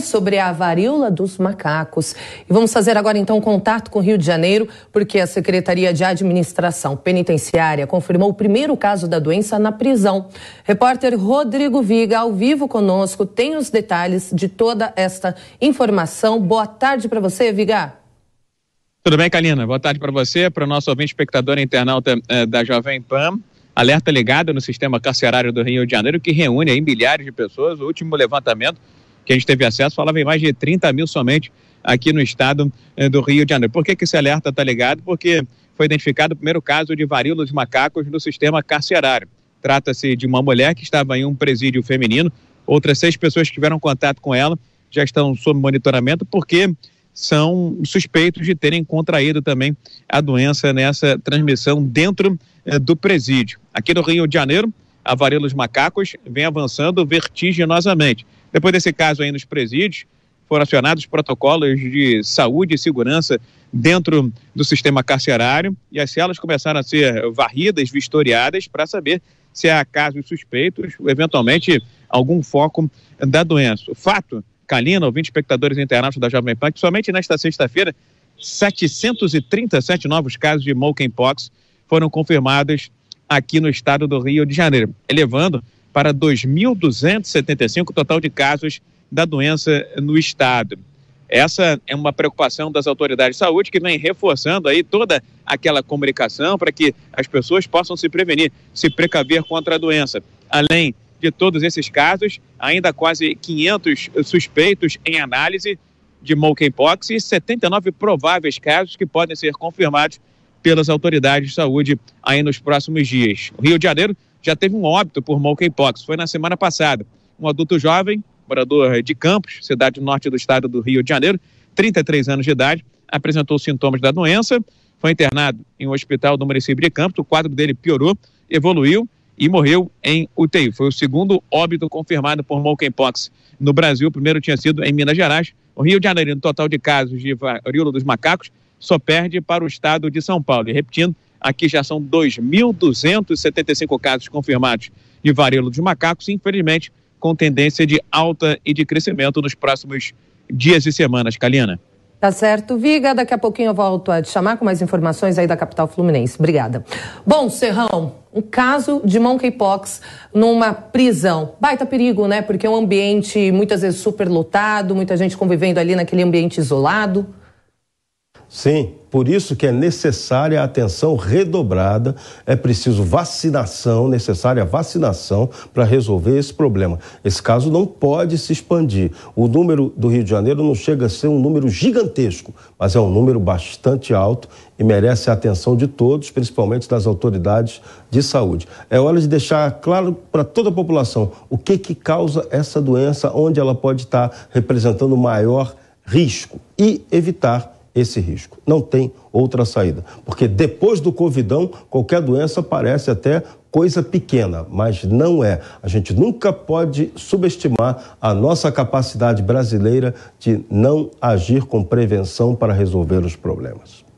sobre a varíola dos macacos. E vamos fazer agora então contato com o Rio de Janeiro, porque a Secretaria de Administração Penitenciária confirmou o primeiro caso da doença na prisão. Repórter Rodrigo Viga, ao vivo conosco, tem os detalhes de toda esta informação. Boa tarde para você, Viga. Tudo bem, Kalina? Boa tarde para você, para o nosso ouvinte, espectador e internauta eh, da Jovem Pan. Alerta ligado no sistema carcerário do Rio de Janeiro, que reúne aí milhares de pessoas. O último levantamento que a gente teve acesso, falava em mais de 30 mil somente aqui no estado eh, do Rio de Janeiro. Por que, que esse alerta está ligado? Porque foi identificado o primeiro caso de varíola de macacos no sistema carcerário. Trata-se de uma mulher que estava em um presídio feminino. Outras seis pessoas que tiveram contato com ela já estão sob monitoramento porque são suspeitos de terem contraído também a doença nessa transmissão dentro eh, do presídio. Aqui no Rio de Janeiro, a varíola dos macacos vem avançando vertiginosamente. Depois desse caso aí nos presídios, foram acionados protocolos de saúde e segurança dentro do sistema carcerário e as celas começaram a ser varridas, vistoriadas para saber se há casos suspeitos ou eventualmente algum foco da doença. O fato, Kalina, ouvinte espectadores internacionais da Jovem Pan, é que somente nesta sexta-feira 737 novos casos de monkeypox foram confirmados aqui no estado do Rio de Janeiro, elevando para 2.275 total de casos da doença no estado. Essa é uma preocupação das autoridades de saúde que vem reforçando aí toda aquela comunicação para que as pessoas possam se prevenir, se precaver contra a doença. Além de todos esses casos, ainda quase 500 suspeitos em análise de monkeypox e 79 prováveis casos que podem ser confirmados pelas autoridades de saúde aí nos próximos dias. O Rio de Janeiro já teve um óbito por monkeypox, foi na semana passada. Um adulto jovem, morador de Campos, cidade norte do estado do Rio de Janeiro, 33 anos de idade, apresentou sintomas da doença, foi internado em um hospital do município de Campos, o quadro dele piorou, evoluiu e morreu em UTI. Foi o segundo óbito confirmado por monkeypox no Brasil, o primeiro tinha sido em Minas Gerais. O Rio de Janeiro, no total de casos de varíola dos macacos, só perde para o estado de São Paulo. E repetindo, aqui já são 2.275 casos confirmados de varíola dos macacos, infelizmente com tendência de alta e de crescimento nos próximos dias e semanas. Kaliana, Tá certo, Viga. Daqui a pouquinho eu volto a te chamar com mais informações aí da capital fluminense. Obrigada. Bom, Serrão, um caso de monkeypox numa prisão. Baita perigo, né? Porque é um ambiente muitas vezes superlotado, muita gente convivendo ali naquele ambiente isolado. Sim, por isso que é necessária a atenção redobrada, é preciso vacinação, necessária vacinação para resolver esse problema. Esse caso não pode se expandir. O número do Rio de Janeiro não chega a ser um número gigantesco, mas é um número bastante alto e merece a atenção de todos, principalmente das autoridades de saúde. É hora de deixar claro para toda a população o que que causa essa doença, onde ela pode estar representando maior risco e evitar esse risco. Não tem outra saída. Porque depois do Covidão, qualquer doença parece até coisa pequena, mas não é. A gente nunca pode subestimar a nossa capacidade brasileira de não agir com prevenção para resolver os problemas.